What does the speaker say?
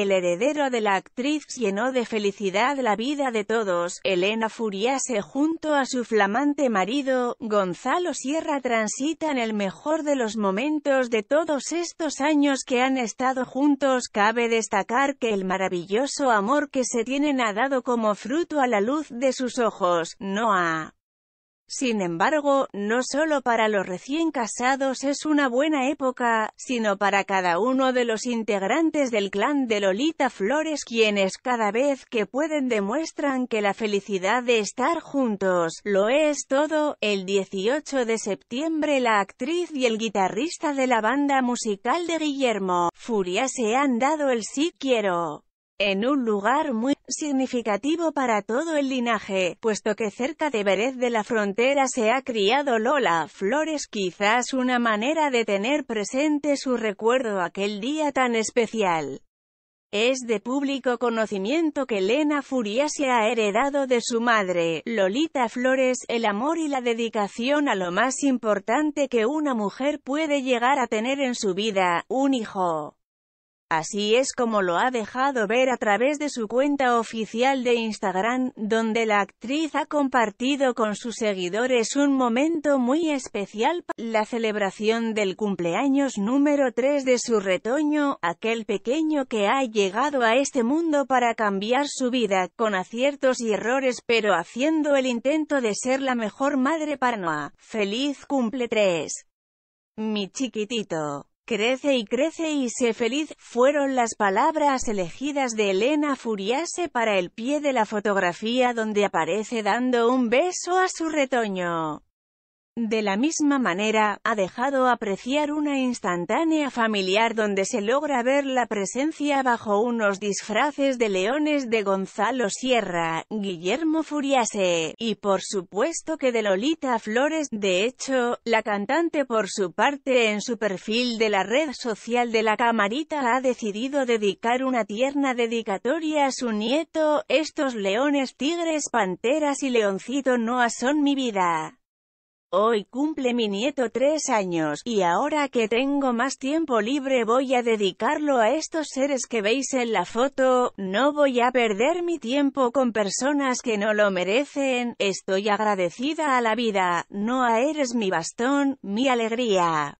El heredero de la actriz llenó de felicidad la vida de todos. Elena Furiase junto a su flamante marido, Gonzalo Sierra transita en el mejor de los momentos de todos estos años que han estado juntos. Cabe destacar que el maravilloso amor que se tienen ha dado como fruto a la luz de sus ojos, Noah. Sin embargo, no solo para los recién casados es una buena época, sino para cada uno de los integrantes del clan de Lolita Flores quienes cada vez que pueden demuestran que la felicidad de estar juntos, lo es todo. El 18 de septiembre la actriz y el guitarrista de la banda musical de Guillermo, Furia se han dado el sí quiero en un lugar muy significativo para todo el linaje, puesto que cerca de Vered de la frontera se ha criado Lola Flores quizás una manera de tener presente su recuerdo aquel día tan especial. Es de público conocimiento que Elena se ha heredado de su madre, Lolita Flores, el amor y la dedicación a lo más importante que una mujer puede llegar a tener en su vida, un hijo. Así es como lo ha dejado ver a través de su cuenta oficial de Instagram, donde la actriz ha compartido con sus seguidores un momento muy especial la celebración del cumpleaños número 3 de su retoño, aquel pequeño que ha llegado a este mundo para cambiar su vida, con aciertos y errores pero haciendo el intento de ser la mejor madre para Noah. ¡Feliz cumple 3! Mi chiquitito crece y crece y sé feliz, fueron las palabras elegidas de Elena Furiase para el pie de la fotografía donde aparece dando un beso a su retoño. De la misma manera, ha dejado apreciar una instantánea familiar donde se logra ver la presencia bajo unos disfraces de leones de Gonzalo Sierra, Guillermo Furiase, y por supuesto que de Lolita Flores. De hecho, la cantante por su parte en su perfil de la red social de la camarita ha decidido dedicar una tierna dedicatoria a su nieto, estos leones tigres, panteras y leoncito no son mi vida. Hoy cumple mi nieto tres años, y ahora que tengo más tiempo libre voy a dedicarlo a estos seres que veis en la foto, no voy a perder mi tiempo con personas que no lo merecen, estoy agradecida a la vida, no a eres mi bastón, mi alegría.